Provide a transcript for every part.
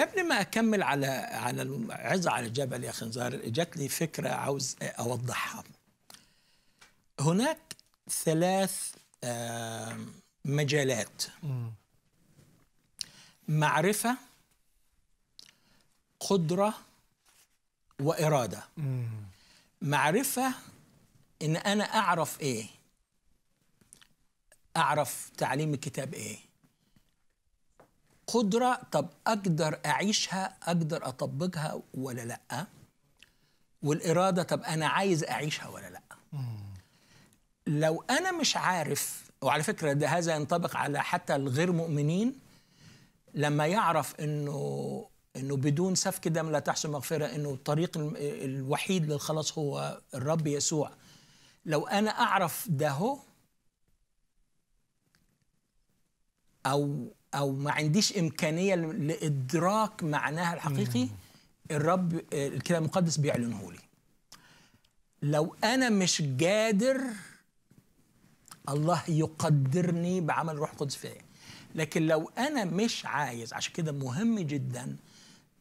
قبل ما اكمل على على عز على الجبل يا خنزار اجت لي فكره عاوز اوضحها هناك ثلاث مجالات معرفه قدره واراده معرفه ان انا اعرف ايه اعرف تعليم الكتاب ايه قدرة طب أقدر أعيشها أقدر أطبقها ولا لأ والإرادة طب أنا عايز أعيشها ولا لأ لو أنا مش عارف وعلى فكرة ده هذا ينطبق على حتى الغير مؤمنين لما يعرف أنه انه بدون سفك دم لا تحصل مغفره انه الطريق الوحيد للخلاص هو الرب يسوع لو انا اعرف ده هو او او ما عنديش امكانيه لادراك معناها الحقيقي الرب الكتاب المقدس بيعلنه لي لو انا مش قادر الله يقدرني بعمل روح قدس فيا لكن لو انا مش عايز عشان كده مهم جدا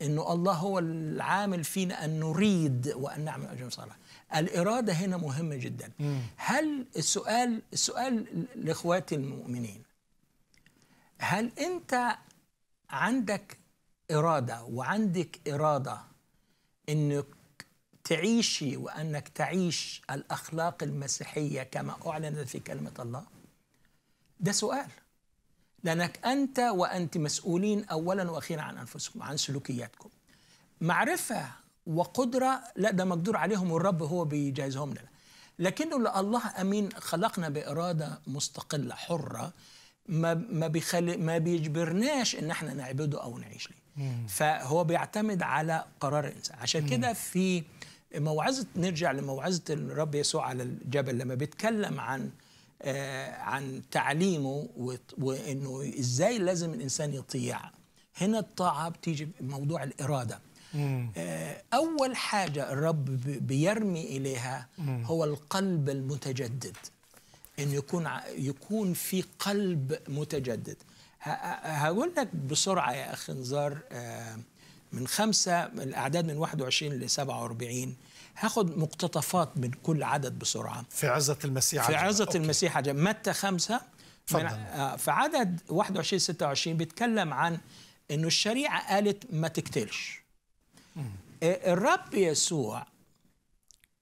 انه الله هو العامل فينا ان نريد وان نعمل اجر صالح الاراده هنا مهمه جدا هل السؤال السؤال لاخواتي المؤمنين هل انت عندك اراده وعندك اراده انك تعيشي وانك تعيش الاخلاق المسيحيه كما اعلنت في كلمه الله ده سؤال لانك انت وانت مسؤولين اولا واخيرا عن انفسكم عن سلوكياتكم معرفه وقدره لا ده مقدور عليهم والرب هو بيجهزهم لنا لكنه الله امين خلقنا باراده مستقله حره ما ما بيخلي ما بيجبرناش ان احنا نعبده او نعيش ليه فهو بيعتمد على قرار الانسان عشان كده في موعظه نرجع لموعظه الرب يسوع على الجبل لما بيتكلم عن آه عن تعليمه وانه ازاي لازم الانسان يطيع هنا الطاعه بتيجي بموضوع الاراده آه اول حاجه الرب بيرمي اليها هو القلب المتجدد انه يكون يكون في قلب متجدد هقول لك بسرعه يا اخي نزار آه، من خمسه الاعداد من 21 ل 47 هاخد مقتطفات من كل عدد بسرعه في عزه المسيح في عزه أوكي. المسيح عجب متى خمسه من آه، في عدد 21 26 بيتكلم عن انه الشريعه قالت ما تقتلش آه، الرب يسوع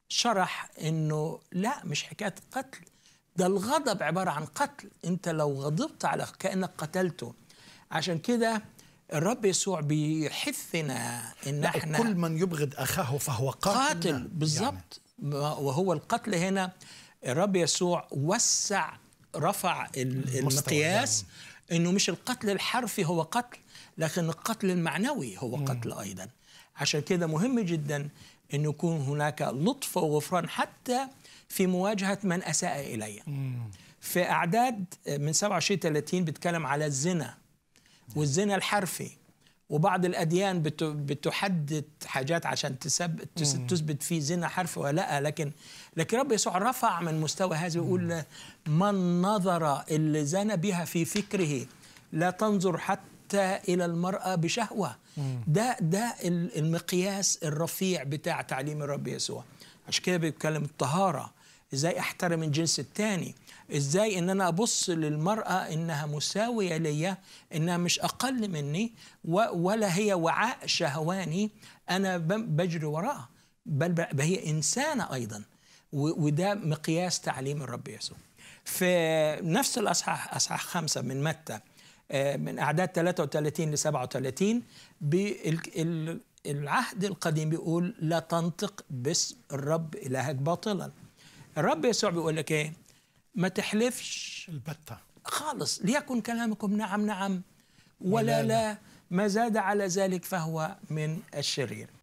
شرح انه لا مش حكايه قتل ده الغضب عبارة عن قتل أنت لو غضبت على كأنك قتلته عشان كده الرب يسوع بيحثنا ان احنا كل من يبغض اخاه فهو قاتل, قاتل يعني بالظبط يعني. وهو القتل هنا الرب يسوع وسع رفع المقياس يعني. انه مش القتل الحرفي هو قتل لكن القتل المعنوي هو قتل أيضا عشان كده مهم جدا أن يكون هناك لطف وغفران حتى في مواجهة من أساء إلي في أعداد من 27 30 بتكلم على الزنا والزنا الحرفي وبعض الأديان بتحدد حاجات عشان تثبت تثبت في زنا حرفي ولا لكن لكن رب يسوع رفع من مستوى هذا ويقول من نظر اللي زنا بها في فكره لا تنظر حتى حتى إلى المرأة بشهوة ده ده المقياس الرفيع بتاع تعليم الرب يسوع عشان كده بيتكلم الطهارة ازاي احترم الجنس الثاني ازاي ان انا ابص للمراه انها مساويه ليا انها مش اقل مني ولا هي وعاء شهواني انا بجري وراها بل هي انسانه ايضا وده مقياس تعليم الرب يسوع في نفس الاصحاح اصحاح خمسه من متى آه، من أعداد 33 ل 37 بالعهد القديم بيقول لا تنطق باسم الرب إلهك باطلا الرب يسوع بيقول لك إيه ما تحلفش البتة خالص ليكن كلامكم نعم نعم ولا لا ما زاد على ذلك فهو من الشرير